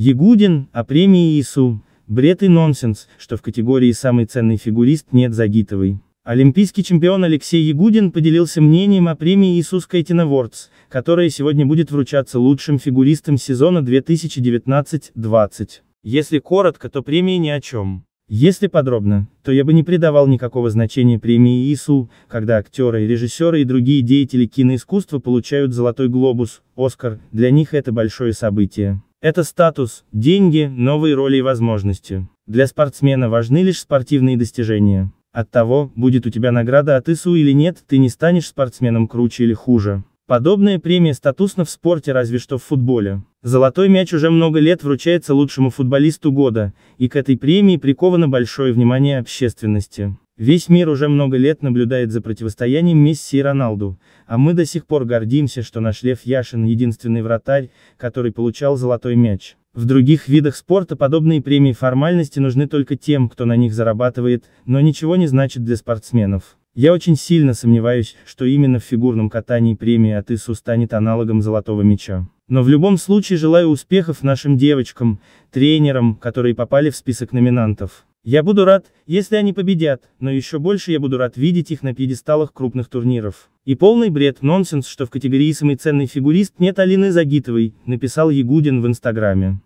Ягудин, о премии ИСУ, бред и нонсенс, что в категории «Самый ценный фигурист» нет Загитовой. Олимпийский чемпион Алексей Ягудин поделился мнением о премии Ису Кайтин Awards, которая сегодня будет вручаться лучшим фигуристам сезона 2019-20. Если коротко, то премии ни о чем. Если подробно, то я бы не придавал никакого значения премии ИСУ, когда актеры, режиссеры и другие деятели киноискусства получают «Золотой глобус», «Оскар», для них это большое событие. Это статус, деньги, новые роли и возможности. Для спортсмена важны лишь спортивные достижения. От того, будет у тебя награда от ИСУ или нет, ты не станешь спортсменом круче или хуже. Подобная премия статусна в спорте разве что в футболе. Золотой мяч уже много лет вручается лучшему футболисту года, и к этой премии приковано большое внимание общественности. Весь мир уже много лет наблюдает за противостоянием Месси и Роналду, а мы до сих пор гордимся, что наш Лев Яшин единственный вратарь, который получал золотой мяч. В других видах спорта подобные премии формальности нужны только тем, кто на них зарабатывает, но ничего не значит для спортсменов. Я очень сильно сомневаюсь, что именно в фигурном катании премия от ИСУ станет аналогом золотого мяча. Но в любом случае желаю успехов нашим девочкам, тренерам, которые попали в список номинантов. Я буду рад, если они победят, но еще больше я буду рад видеть их на пьедесталах крупных турниров. И полный бред, нонсенс, что в категории самый ценный фигурист нет Алины Загитовой, написал Ягудин в Инстаграме.